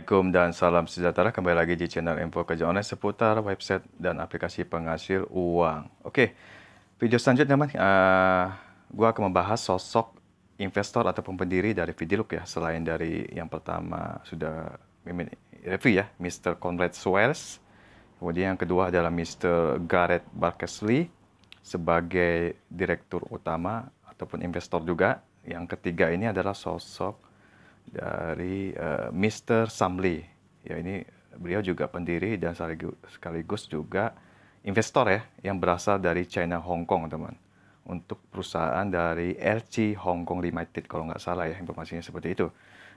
Assalamualaikum dan salam sejahtera kembali lagi di channel info kerja online seputar website dan aplikasi penghasil uang. Oke, video selanjutnya man, uh, eh, gue akan membahas sosok investor ataupun pendiri dari Vidiluk ya. Selain dari yang pertama sudah mimin review ya, Mr. Conrad Swells. Kemudian yang kedua adalah Mr. Gareth Barkesley sebagai direktur utama ataupun investor juga. Yang ketiga ini adalah sosok dari uh, eh, Mr. Samli. Ya ini beliau juga pendiri dan sekaligus juga investor ya yang berasal dari China Hong Kong teman untuk perusahaan dari RC Hong Kong Limited kalau nggak salah ya informasinya seperti itu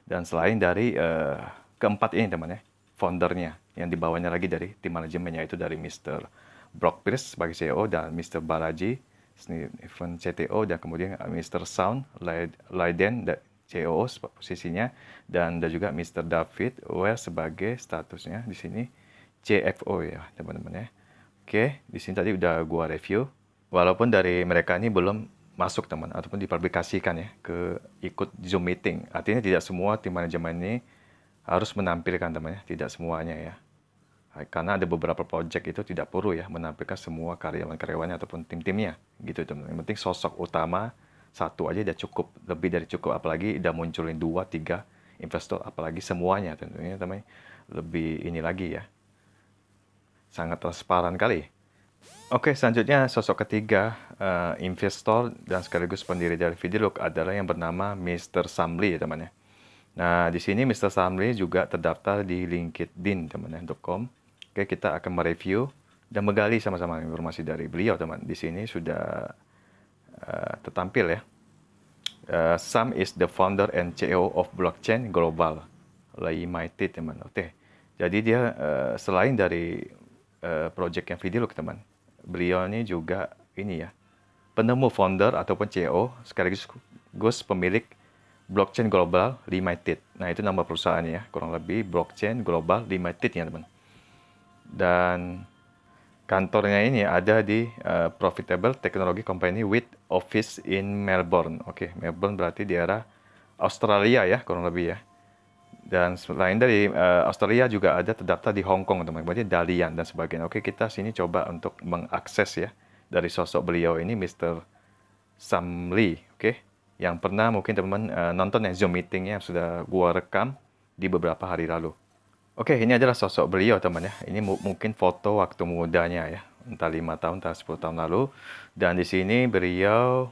dan selain dari uh, keempat ini teman ya foundernya yang dibawanya lagi dari tim manajemennya itu dari Mr. Brock Pierce sebagai CEO dan Mr. Balaji Stephen CTO dan kemudian Mr. Sound Leiden CEO posisinya dan ada juga Mr. David Well sebagai statusnya di sini CFO ya teman-teman ya. Oke, di sini tadi udah gua review. Walaupun dari mereka ini belum masuk teman ataupun dipublikasikan ya ke ikut Zoom meeting. Artinya tidak semua tim manajemen ini harus menampilkan teman ya, tidak semuanya ya. Karena ada beberapa project itu tidak perlu ya menampilkan semua karyawan-karyawannya ataupun tim-timnya gitu teman. Yang penting sosok utama satu aja udah cukup lebih dari cukup apalagi udah munculin dua tiga investor apalagi semuanya tentunya teman lebih ini lagi ya sangat transparan kali Oke, selanjutnya sosok ketiga uh, investor dan sekaligus pendiri dari Videook adalah yang bernama Mr. Samli, ya temannya. Nah, di sini Mr. Samli juga terdaftar di LinkedIn, .com. Oke, kita akan mereview dan menggali sama-sama informasi dari beliau, teman. Di sini sudah uh, eh, tertampil ya. Uh, Sam is the founder and CEO of Blockchain Global, Limited teman. Oke, jadi dia uh, selain dari uh, project yang video teman, beliau ini juga ini ya penemu founder ataupun CEO sekaligus Gus pemilik Blockchain Global Limited. Nah itu nama perusahaannya ya kurang lebih Blockchain Global Limited ya teman. Dan kantornya ini ada di uh, Profitable Technology Company with office in Melbourne. Oke, okay, Melbourne berarti di daerah Australia ya kurang lebih ya. Dan selain dari uh, Australia juga ada terdaftar di Hong Kong teman-teman. Berarti Dalian dan sebagainya. Oke, okay, kita sini coba untuk mengakses ya dari sosok beliau ini Mr. Sam Lee, oke? Okay? Yang pernah mungkin teman-teman uh, nonton yang Zoom meeting yang sudah gua rekam di beberapa hari lalu. Oke, ini adalah sosok beliau teman ya. Ini mungkin foto waktu mudanya ya, entah lima tahun, entah 10 tahun lalu. Dan di sini beliau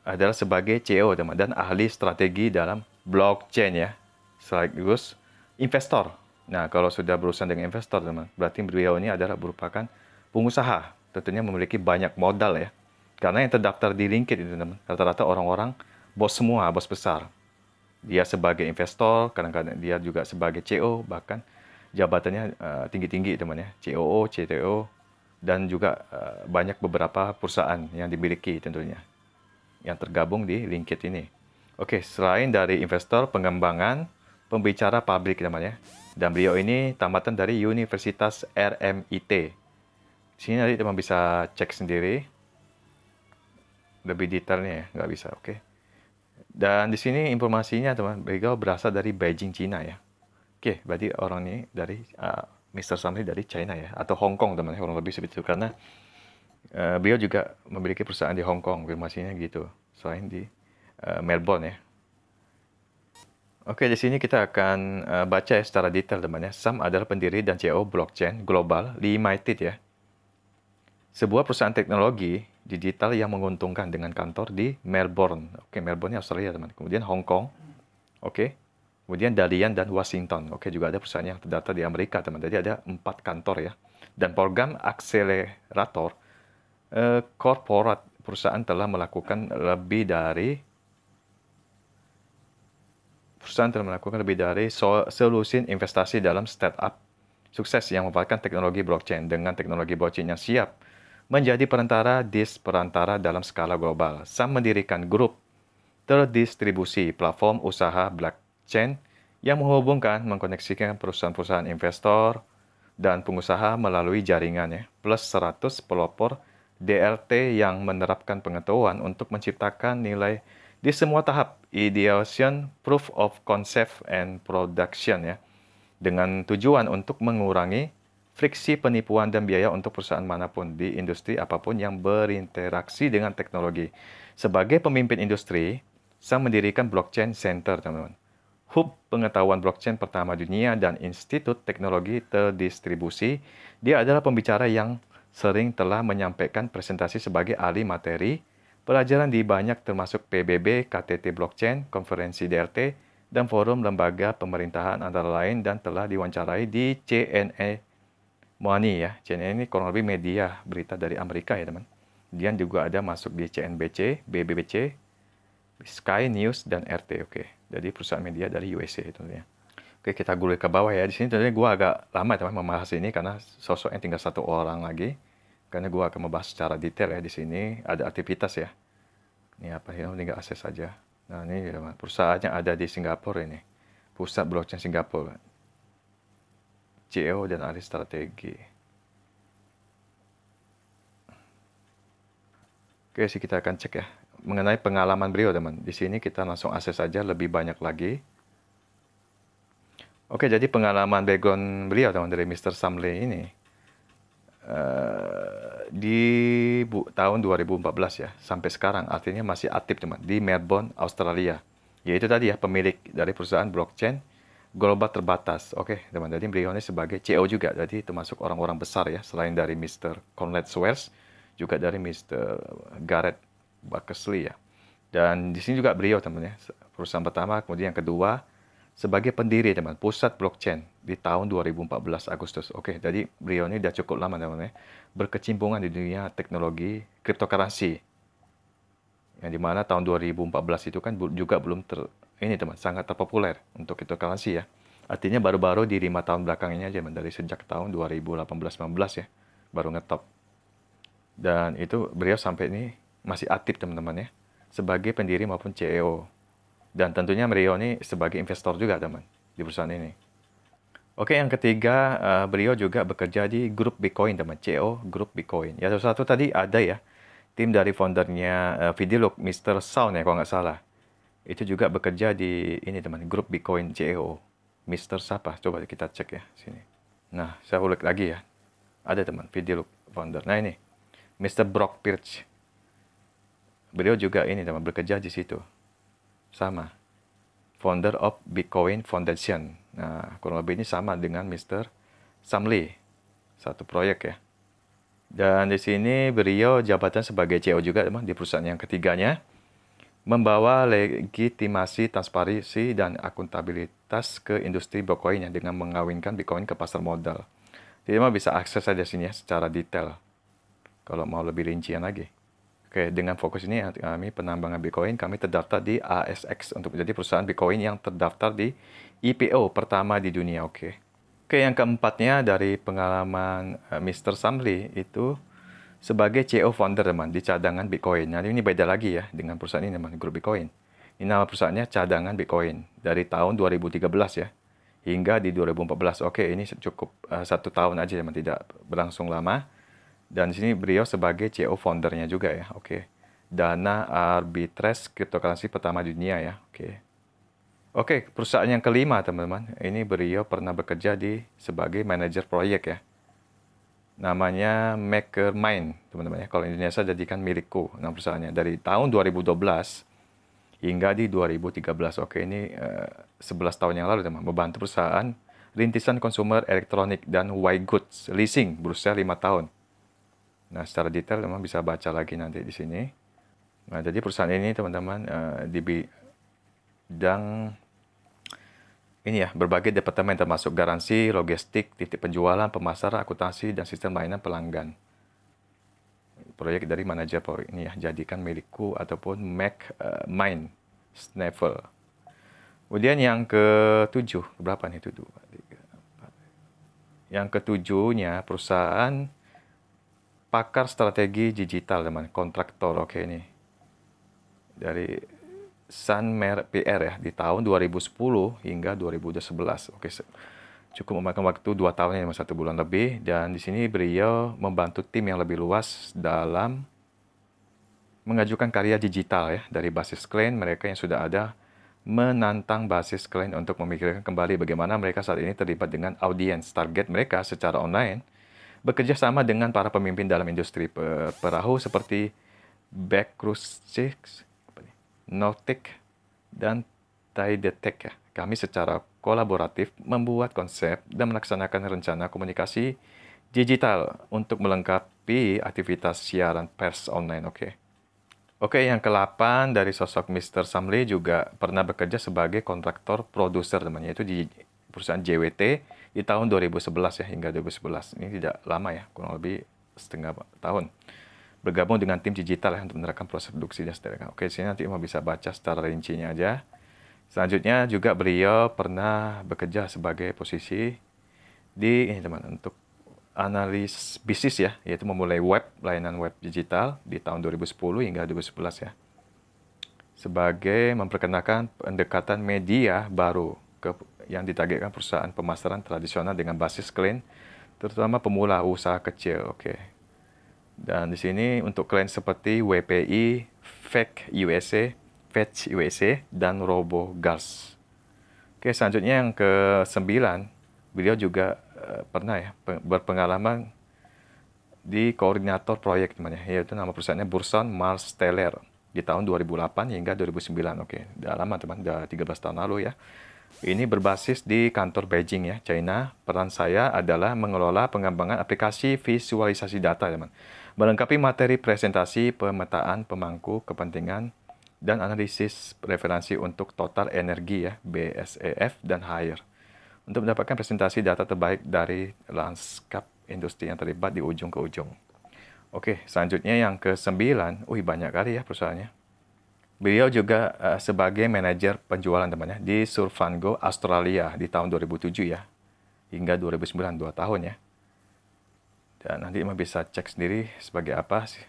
adalah sebagai CEO teman dan ahli strategi dalam blockchain ya, sekaligus investor. Nah, kalau sudah berurusan dengan investor teman, berarti beliau ini adalah merupakan pengusaha, tentunya memiliki banyak modal ya. Karena yang terdaftar di LinkedIn itu teman, rata-rata orang-orang bos semua, bos besar dia sebagai investor, kadang-kadang dia juga sebagai CEO, bahkan jabatannya uh, tinggi-tinggi teman ya, COO, e CTO dan juga uh, banyak beberapa perusahaan yang dimiliki tentunya yang tergabung di LinkedIn ini. Oke, selain dari investor pengembangan, pembicara publik namanya. Dan beliau ini tamatan dari Universitas RMIT. sini nanti teman bisa cek sendiri lebih detailnya ya, nggak bisa, oke. Okay. Dan di sini informasinya teman, beliau berasal dari Beijing, Cina ya. Oke, berarti orang ini dari uh, eh, Mr. Samri dari China ya, atau Hong Kong teman, ya, kurang lebih seperti itu karena uh, beliau juga memiliki perusahaan di Hong Kong, informasinya gitu. Selain di uh, Melbourne ya. Oke, di sini kita akan uh, baca ya secara detail teman ya. Sam adalah pendiri dan CEO blockchain global Limited ya. Sebuah perusahaan teknologi digital yang menguntungkan dengan kantor di Melbourne. Oke, okay, Melbourne Australia, teman. Kemudian Hong Kong. Oke. Okay. Kemudian Dalian dan Washington. Oke, okay, juga ada perusahaan yang terdata di Amerika, teman. Jadi ada empat kantor ya. Dan program akselerator eh, perusahaan telah melakukan lebih dari perusahaan telah melakukan lebih dari solusi investasi dalam startup sukses yang memanfaatkan teknologi blockchain dengan teknologi blockchain yang siap menjadi perantara perantara dalam skala global. Sam mendirikan grup terdistribusi platform usaha blockchain yang menghubungkan, mengkoneksikan perusahaan-perusahaan investor dan pengusaha melalui jaringannya, plus 100 pelopor DLT yang menerapkan pengetahuan untuk menciptakan nilai di semua tahap ideation, proof of concept, and production ya, dengan tujuan untuk mengurangi friksi penipuan dan biaya untuk perusahaan manapun di industri apapun yang berinteraksi dengan teknologi. Sebagai pemimpin industri, saya mendirikan Blockchain Center, teman-teman. Hub pengetahuan blockchain pertama dunia dan Institut Teknologi Terdistribusi. Dia adalah pembicara yang sering telah menyampaikan presentasi sebagai ahli materi, pelajaran di banyak termasuk PBB, KTT Blockchain, Konferensi DRT, dan forum lembaga pemerintahan antara lain dan telah diwawancarai di CNN e Money ya. CNN ini kurang lebih media berita dari Amerika ya teman. Dia juga ada masuk di CNBC, BBBC, Sky News dan RT. Oke, okay. jadi perusahaan media dari USA itu ya. Oke, kita gulir ke bawah ya. Di sini tentunya gue agak lama ya teman membahas ini karena sosok yang tinggal satu orang lagi. Karena gue akan membahas secara detail ya di sini ada aktivitas ya. Ini apa ya? Tinggal akses saja. Nah ini ya, perusahaannya ada di Singapura ini. Pusat blockchain Singapura. CEO dan ahli strategi. Oke sih kita akan cek ya mengenai pengalaman beliau teman. Di sini kita langsung akses saja lebih banyak lagi. Oke jadi pengalaman background beliau teman dari Mr. Samley ini uh, di bu, tahun 2014 ya sampai sekarang artinya masih aktif teman di Melbourne Australia. Yaitu tadi ya pemilik dari perusahaan blockchain global terbatas. Oke, okay, teman. Jadi beliau ini sebagai CEO juga. Jadi termasuk orang-orang besar ya, selain dari Mr. Conrad Swears, juga dari Mr. Garrett Buckersley ya. Dan di sini juga beliau teman teman ya, perusahaan pertama, kemudian yang kedua sebagai pendiri teman, pusat blockchain di tahun 2014 Agustus. Oke, okay, jadi beliau ini sudah cukup lama teman ya, berkecimpungan di dunia teknologi cryptocurrency. Yang dimana tahun 2014 itu kan juga belum ter, ini teman sangat terpopuler untuk itu kalasi ya. Artinya baru-baru di lima tahun belakangnya ini aja, dari sejak tahun 2018-19 ya, baru ngetop. Dan itu beliau sampai ini masih aktif teman-teman ya, sebagai pendiri maupun CEO. Dan tentunya beliau ini sebagai investor juga teman di perusahaan ini. Oke, yang ketiga, uh, beliau juga bekerja di grup Bitcoin, teman. CEO grup Bitcoin. Ya, satu-satu tadi ada ya, tim dari foundernya uh, eh, Videolog, Mr. Sound ya, kalau nggak salah itu juga bekerja di ini teman grup Bitcoin CEO Mister Sapa coba kita cek ya sini nah saya ulik lagi ya ada teman video founder nah ini Mr. Brock Pierce beliau juga ini teman bekerja di situ sama founder of Bitcoin Foundation nah kurang lebih ini sama dengan Mr. Samli satu proyek ya dan di sini beliau jabatan sebagai CEO juga teman di perusahaan yang ketiganya membawa legitimasi transparansi dan akuntabilitas ke industri Bitcoin ya, dengan mengawinkan Bitcoin ke pasar modal. Jadi mah bisa akses saja sini ya secara detail. Kalau mau lebih rincian lagi. Oke, dengan fokus ini ya, kami penambangan Bitcoin, kami terdaftar di ASX untuk menjadi perusahaan Bitcoin yang terdaftar di IPO pertama di dunia. Oke. Oke, yang keempatnya dari pengalaman eh, Mr. Samli itu sebagai CEO founder teman di cadangan Bitcoin. Nah ini beda lagi ya dengan perusahaan ini teman grup Bitcoin. Ini nama perusahaannya cadangan Bitcoin dari tahun 2013 ya hingga di 2014. Oke ini cukup uh, satu tahun aja teman tidak berlangsung lama. Dan di sini beliau sebagai CEO foundernya juga ya. Oke. Dana Arbitres cryptocurrency pertama di dunia ya. Oke. Oke, perusahaan yang kelima teman-teman. Ini beliau pernah bekerja di sebagai manajer proyek ya namanya Makermind, teman-teman ya. Kalau Indonesia jadikan milikku, nama perusahaannya dari tahun 2012 hingga di 2013. Oke, ini uh, eh, 11 tahun yang lalu teman membantu perusahaan rintisan konsumer elektronik dan white goods leasing berusia 5 tahun. Nah, secara detail teman bisa baca lagi nanti di sini. Nah, jadi perusahaan ini teman-teman uh, di bidang ini ya, berbagai departemen termasuk garansi, logistik, titik penjualan, pemasaran, akuntansi, dan sistem layanan pelanggan. Proyek dari manajer proyek ini ya, jadikan milikku ataupun Mac uh, mine, Snaffle. Kemudian yang ketujuh, berapa nih itu? Yang ketujuhnya perusahaan pakar strategi digital teman, kontraktor, oke okay, ini. Dari Sanmer PR ya di tahun 2010 hingga 2011. Oke, cukup memakan waktu 2 tahun ya, satu bulan lebih dan di sini beliau membantu tim yang lebih luas dalam mengajukan karya digital ya dari basis klien mereka yang sudah ada menantang basis klien untuk memikirkan kembali bagaimana mereka saat ini terlibat dengan audiens target mereka secara online bekerja sama dengan para pemimpin dalam industri perahu seperti Beck 6, Nautic, dan ya Kami secara kolaboratif membuat konsep dan melaksanakan rencana komunikasi digital untuk melengkapi aktivitas siaran pers online, oke. Okay? Oke, okay, yang ke-8 dari sosok Mr. Samli juga pernah bekerja sebagai kontraktor produser temannya itu di perusahaan JWT di tahun 2011 ya hingga 2011. Ini tidak lama ya, kurang lebih setengah tahun bergabung dengan tim digital ya untuk menerapkan proses produksinya seterusnya. Oke, sini nanti mau bisa baca secara rincinya aja. Selanjutnya juga beliau pernah bekerja sebagai posisi di ini teman untuk analis bisnis ya, yaitu memulai web layanan web digital di tahun 2010 hingga 2011 ya. Sebagai memperkenalkan pendekatan media baru ke yang ditargetkan perusahaan pemasaran tradisional dengan basis klien, terutama pemula usaha kecil. Oke. Dan di sini untuk klien seperti WPI, Fetch USA, Fetch USA, dan RoboGas. Oke, selanjutnya yang ke sembilan, beliau juga uh, pernah ya berpengalaman di koordinator proyek namanya, yaitu nama perusahaannya Burson Mars Teller di tahun 2008 hingga 2009. Oke, udah lama teman, udah 13 tahun lalu ya. Ini berbasis di kantor Beijing ya, China. Peran saya adalah mengelola pengembangan aplikasi visualisasi data, teman. Ya, Melengkapi materi presentasi, pemetaan, pemangku, kepentingan, dan analisis referensi untuk total energi ya, BSEF dan higher. Untuk mendapatkan presentasi data terbaik dari lanskap industri yang terlibat di ujung ke ujung. Oke, selanjutnya yang ke-9. Wih, banyak kali ya perusahaannya. Beliau juga uh, sebagai manajer penjualan temannya di Surfango Australia di tahun 2007 ya. Hingga 2009, dua tahun ya. Dan nanti Imam bisa cek sendiri sebagai apa sih.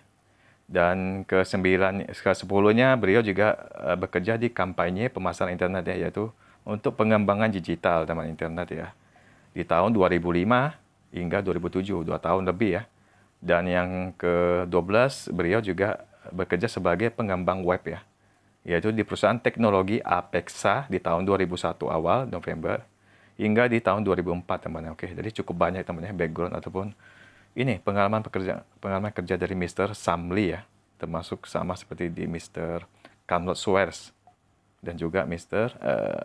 Dan ke sembilan, ke sepuluhnya beliau juga uh, bekerja di kampanye pemasaran internet ya, yaitu untuk pengembangan digital teman internet ya. Di tahun 2005 hingga 2007, dua tahun lebih ya. Dan yang ke-12 beliau juga bekerja sebagai pengembang web ya yaitu di perusahaan teknologi Apexa di tahun 2001 awal November hingga di tahun 2004 teman-teman. Oke, jadi cukup banyak teman-teman background ataupun ini pengalaman pekerja pengalaman kerja dari Mr. Samli ya, termasuk sama seperti di Mr. Kamlot Swears dan juga Mr. Uh, eh,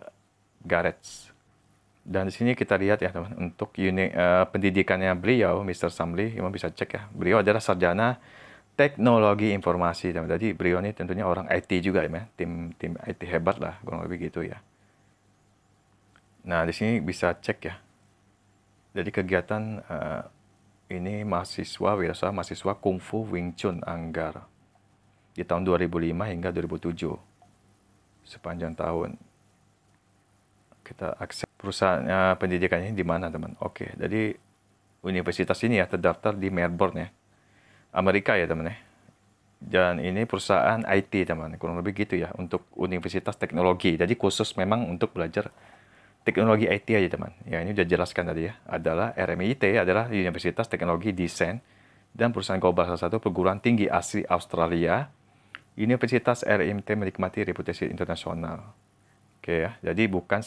Garrett. Dan di sini kita lihat ya teman untuk unit uh, eh, pendidikannya beliau Mr. Samli, memang bisa cek ya. Beliau adalah sarjana teknologi informasi. Jadi beliau ini tentunya orang IT juga ya, tim tim IT hebat lah kurang lebih gitu ya. Nah di sini bisa cek ya. Jadi kegiatan uh, ini mahasiswa biasa, mahasiswa kungfu Wing Chun Anggar di tahun 2005 hingga 2007 sepanjang tahun kita akses perusahaan eh, pendidikannya di mana teman oke jadi universitas ini ya terdaftar di Melbourne ya Amerika ya teman ya. Dan ini perusahaan IT teman, kurang lebih gitu ya untuk Universitas Teknologi. Jadi khusus memang untuk belajar teknologi IT aja teman. Ya ini udah jelaskan tadi ya. Adalah RMIT adalah Universitas Teknologi Desain dan perusahaan global salah satu perguruan tinggi asli Australia. Universitas RMIT menikmati reputasi internasional. Oke ya, jadi bukan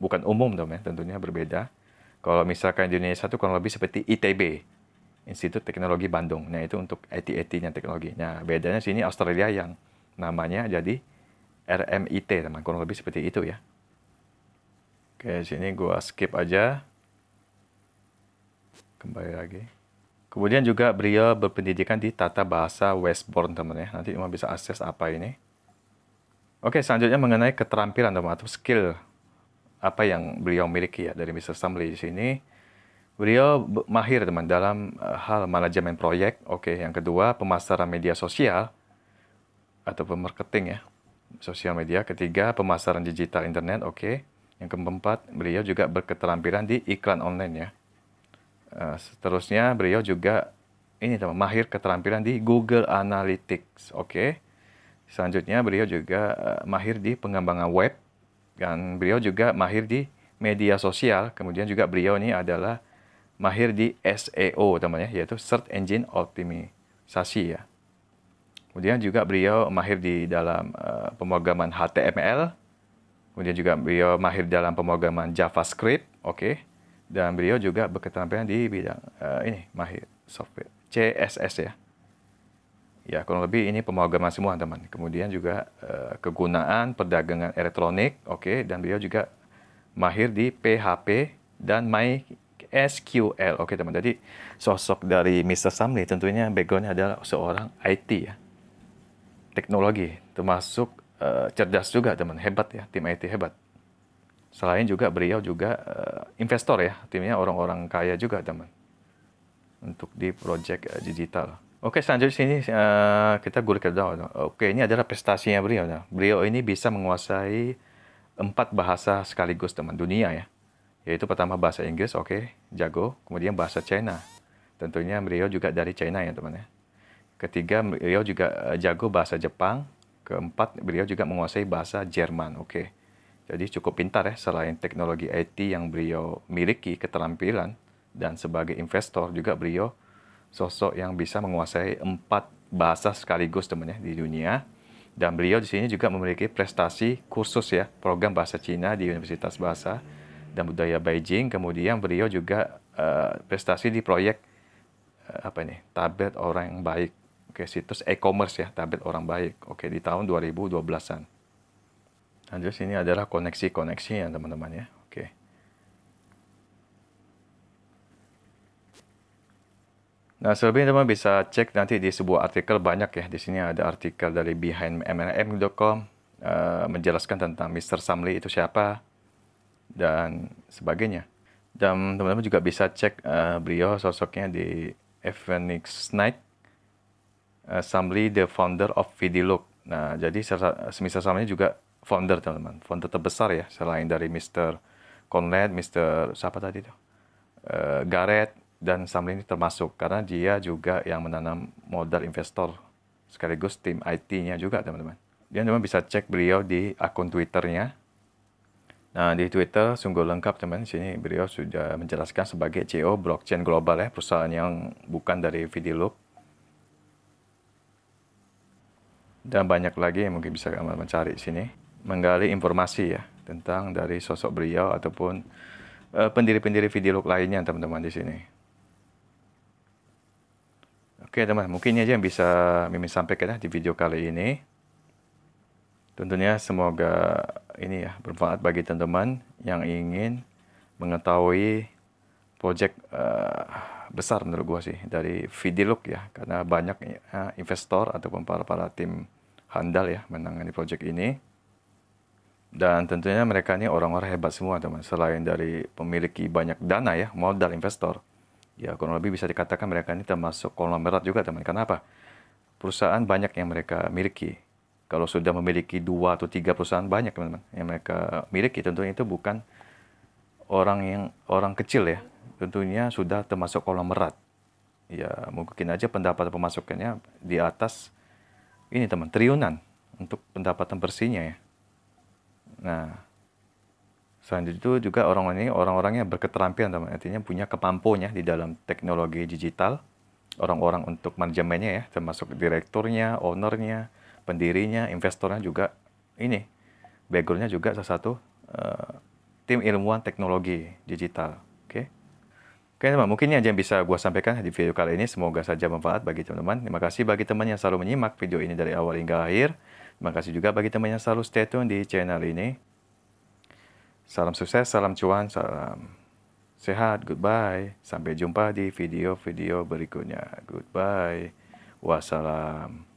bukan umum teman ya, tentunya berbeda. Kalau misalkan di Indonesia itu kurang lebih seperti ITB, Institut Teknologi Bandung. Nah, itu untuk IT-IT-nya teknologi. Nah, bedanya sini Australia yang namanya jadi RMIT, teman kurang lebih seperti itu ya. Oke, sini gua skip aja. Kembali lagi. Kemudian juga beliau berpendidikan di tata bahasa Westbourne, teman ya. Nanti cuma bisa akses apa ini. Oke, selanjutnya mengenai keterampilan teman atau skill apa yang beliau miliki ya dari Mr. Stanley di sini Beliau mahir teman dalam eh, hal manajemen proyek. Oke, yang kedua pemasaran media sosial atau pemarketing ya, sosial media. Ketiga pemasaran digital internet. Oke, yang keempat beliau juga berketerampilan di iklan online ya. Eh, seterusnya beliau juga ini teman mahir keterampilan di Google Analytics. Oke, selanjutnya beliau juga eh, mahir di pengembangan web dan beliau juga mahir di media sosial. Kemudian juga beliau ini adalah mahir di SEO teman ya, yaitu Search Engine Optimisasi ya. Kemudian juga beliau mahir di dalam uh, pemrograman HTML, kemudian juga beliau mahir dalam pemrograman JavaScript, oke. Okay. Dan beliau juga berketerampilan di bidang uh, ini mahir software CSS ya. Ya, kurang lebih ini pemrograman semua, teman. Kemudian juga uh, kegunaan perdagangan elektronik, oke, okay. dan beliau juga mahir di PHP dan My SQL. Oke teman, jadi sosok dari Mr. Samli tentunya backgroundnya adalah seorang IT ya. Teknologi, termasuk uh, cerdas juga teman, hebat ya, tim IT hebat. Selain juga beliau juga uh, investor ya, timnya orang-orang kaya juga teman. Untuk di project uh, eh, digital. Oke, selanjutnya sini uh, kita gulik kerja. Oke, ini adalah prestasinya beliau. ya. Beliau ini bisa menguasai empat bahasa sekaligus teman dunia ya. Yaitu pertama bahasa Inggris, oke, okay, jago. Kemudian bahasa China. Tentunya beliau juga dari China ya teman ya. Ketiga, beliau juga eh, jago bahasa Jepang. Keempat, beliau juga menguasai bahasa Jerman. Oke. Okay. Jadi cukup pintar ya selain teknologi IT yang beliau miliki keterampilan dan sebagai investor juga beliau sosok yang bisa menguasai empat bahasa sekaligus temannya di dunia. Dan beliau di sini juga memiliki prestasi kursus ya, program bahasa Cina di Universitas Bahasa dan budaya Beijing. Kemudian beliau juga uh, prestasi di proyek uh, apa ini? Tablet orang yang baik. Oke, situs e-commerce ya, tablet orang baik. Oke, di tahun 2012-an. Lanjut sini adalah koneksi-koneksi ya teman-teman ya. Oke. Nah, selebihnya teman bisa cek nanti di sebuah artikel banyak ya. Di sini ada artikel dari behindmlm.com uh, eh, menjelaskan tentang Mr. Samli itu siapa, dan sebagainya. Dan teman-teman juga bisa cek uh, beliau sosoknya di Evanix Night eh, Assembly the founder of VidiLook. Nah, jadi semisal samanya juga founder teman-teman, founder terbesar ya selain dari Mr. Conrad, Mr. siapa tadi tuh? Eh, uh, Gareth dan Samli ini termasuk karena dia juga yang menanam modal investor sekaligus tim IT-nya juga teman-teman. Dia teman bisa cek beliau di akun Twitternya Nah, di Twitter sungguh lengkap teman. Sini beliau sudah menjelaskan sebagai CEO blockchain global ya, perusahaan yang bukan dari Vidiloop. Dan banyak lagi yang mungkin bisa kamu mencari sini. Menggali informasi ya tentang dari sosok beliau ataupun pendiri eh, pendiri-pendiri Vidiloop lainnya teman-teman di sini. Oke teman, mungkin aja yang bisa Mimin sampaikan ya di video kali ini. Tentunya semoga ini ya bermanfaat bagi teman-teman yang ingin mengetahui project uh, besar menurut gua sih dari Vidiluk ya karena banyak uh, eh, investor ataupun para para tim handal ya menangani project ini dan tentunya mereka ini orang-orang hebat semua teman selain dari memiliki banyak dana ya modal investor ya kurang lebih bisa dikatakan mereka ini termasuk konglomerat juga teman kenapa perusahaan banyak yang mereka miliki kalau sudah memiliki dua atau tiga perusahaan banyak teman-teman yang mereka miliki tentunya itu bukan orang yang orang kecil ya. Tentunya sudah termasuk kolam merat Ya mungkin aja pendapatan pemasukannya di atas ini teman triunan untuk pendapatan bersihnya ya. Nah, Selanjutnya itu juga orang ini orang-orang yang berketerampilan, teman. artinya punya kepampunya di dalam teknologi digital. Orang-orang untuk manajemennya ya, termasuk direkturnya, ownernya, pendirinya, investornya juga ini backgroundnya juga salah satu uh, tim ilmuwan teknologi digital. Oke, okay? oke teman, mungkin ini aja yang bisa gue sampaikan di video kali ini. Semoga saja bermanfaat bagi teman-teman. Terima kasih bagi teman yang selalu menyimak video ini dari awal hingga akhir. Terima kasih juga bagi teman yang selalu stay tune di channel ini. Salam sukses, salam cuan, salam sehat, goodbye. Sampai jumpa di video-video berikutnya. Goodbye. Wassalam.